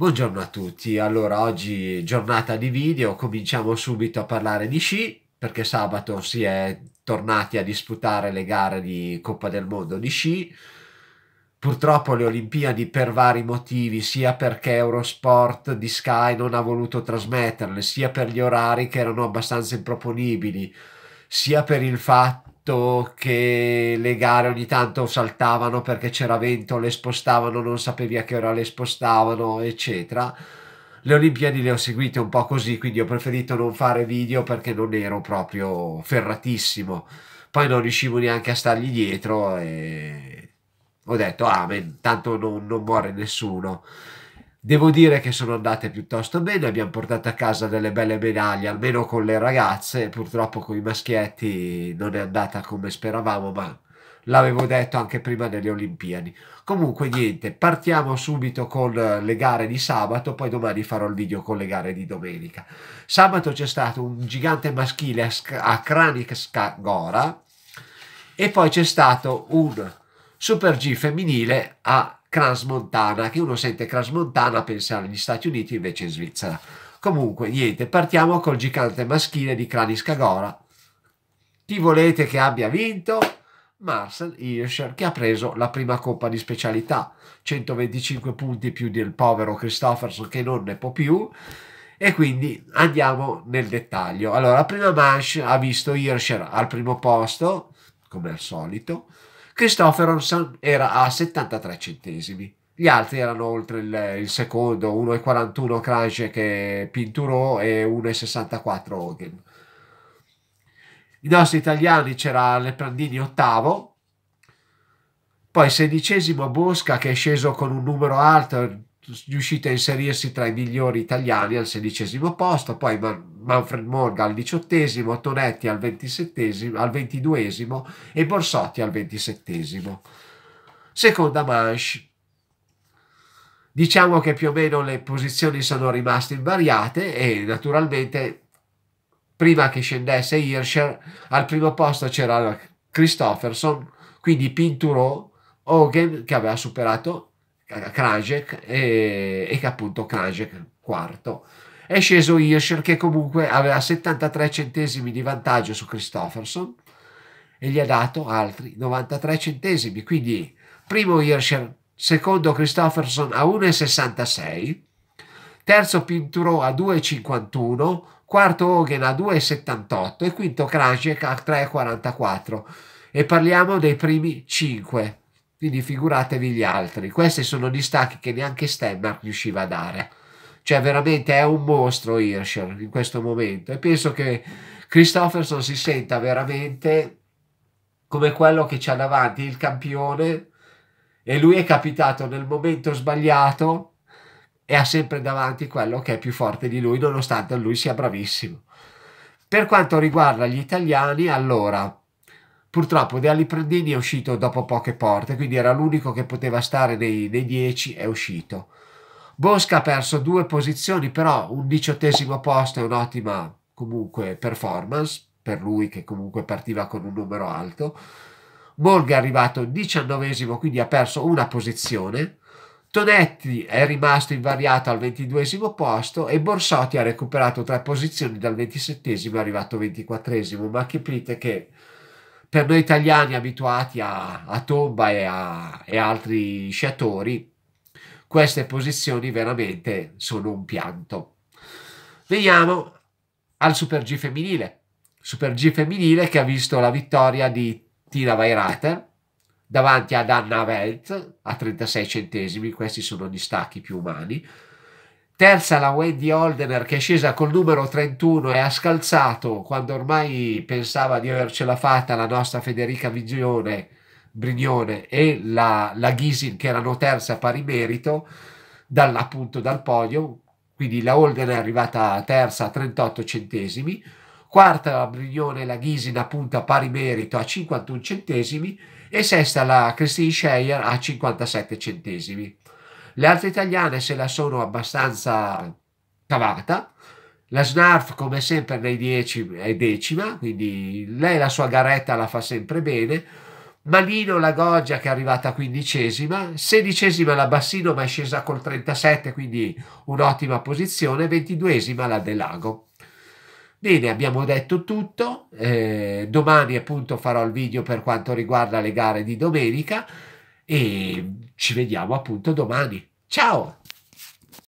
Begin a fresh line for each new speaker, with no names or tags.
Buongiorno a tutti, allora oggi giornata di video, cominciamo subito a parlare di sci perché sabato si è tornati a disputare le gare di Coppa del Mondo di sci. Purtroppo le Olimpiadi per vari motivi, sia perché Eurosport di Sky non ha voluto trasmetterle, sia per gli orari che erano abbastanza improponibili, sia per il fatto visto che le gare ogni tanto saltavano perché c'era vento, le spostavano, non sapevi a che ora le spostavano, eccetera. Le Olimpiadi le ho seguite un po' così, quindi ho preferito non fare video perché non ero proprio ferratissimo. Poi non riuscivo neanche a stargli dietro e ho detto ah, tanto non, non muore nessuno. Devo dire che sono andate piuttosto bene, abbiamo portato a casa delle belle medaglie, almeno con le ragazze, purtroppo con i maschietti non è andata come speravamo, ma l'avevo detto anche prima delle Olimpiadi. Comunque niente, partiamo subito con le gare di sabato, poi domani farò il video con le gare di domenica. Sabato c'è stato un gigante maschile a Kranik Gora e poi c'è stato un Super G femminile a Crans Montana, che uno sente Crans Montana pensare agli Stati Uniti invece in Svizzera. Comunque, niente, partiamo col gigante maschile di Kranis Kagora. Chi volete che abbia vinto? Marcel Hirscher che ha preso la prima coppa di specialità, 125 punti più del povero Christofferson che non ne può più. E quindi andiamo nel dettaglio. Allora, la prima manche ha visto Hirscher al primo posto, come al solito, Christofferson era a 73 centesimi. Gli altri erano oltre il, il secondo, 1,41 Cranche che pinturò e 1,64 Hogan. I nostri italiani c'era Leprandini ottavo, poi sedicesimo Bosca che è sceso con un numero alto riuscito a inserirsi tra i migliori italiani al sedicesimo posto, poi Man- Manfred Morga al diciottesimo, Tonetti al, al ventiduesimo e Borsotti al ventisettesimo. Seconda manche. Diciamo che più o meno le posizioni sono rimaste invariate e naturalmente prima che scendesse Hirscher al primo posto c'era Christofferson, quindi Pinturo, Hogan che aveva superato Krajcek e, e, che appunto Krajcek quarto. È sceso Hirscher che comunque aveva 73 centesimi di vantaggio su Christofferson e gli ha dato altri 93 centesimi. Quindi primo Hirscher, secondo Christofferson a 1,66, terzo Pinturo a 2,51, quarto Hogan a 2,78 e quinto Krajcek a 3,44. E parliamo dei primi 5. Quindi figuratevi gli altri. Questi sono gli stacchi che neanche Stemmark riusciva a dare. Cioè veramente è un mostro Hirscher in questo momento e penso che Christofferson si senta veramente come quello che c'ha davanti il campione e lui è capitato nel momento sbagliato e ha sempre davanti quello che è più forte di lui nonostante lui sia bravissimo. Per quanto riguarda gli italiani, allora Purtroppo De Aliprandini è uscito dopo poche porte, quindi era l'unico che poteva stare nei, nei 10, è uscito. Bosca ha perso due posizioni, però un diciottesimo posto è un'ottima comunque performance per lui che comunque partiva con un numero alto. Morga è arrivato diciannovesimo, quindi ha perso una posizione. Tonetti è rimasto invariato al ventiduesimo posto e Borsotti ha recuperato tre posizioni dal ventisettesimo è arrivato ventiquattresimo, ma capite che per noi italiani abituati a, a Tomba e, a, e altri sciatori, queste posizioni veramente sono un pianto. Veniamo al Super G femminile. Super G femminile che ha visto la vittoria di Tina Vairater davanti ad Anna Welt a 36 centesimi, questi sono gli stacchi più umani, Terza la Wade di Holdener che è scesa col numero 31 e ha scalzato quando ormai pensava di avercela fatta la nostra Federica Vigione Brignone e la, la Ghisin che erano terza pari merito dal, appunto dal podio. Quindi la Holdener è arrivata terza a 38 centesimi, quarta la Brignone e la Ghisin appunto a pari merito a 51 centesimi e sesta la Christine Scheier a 57 centesimi. Le altre italiane se la sono abbastanza cavata. La Snarf, come sempre, nei 10 è decima, quindi lei la sua garetta la fa sempre bene. Malino la Goggia che è arrivata quindicesima, sedicesima la Bassino ma è scesa col 37 quindi un'ottima posizione, ventiduesima la De Lago. Bene, abbiamo detto tutto, eh, domani appunto farò il video per quanto riguarda le gare di domenica e ci vediamo appunto domani. Ciao!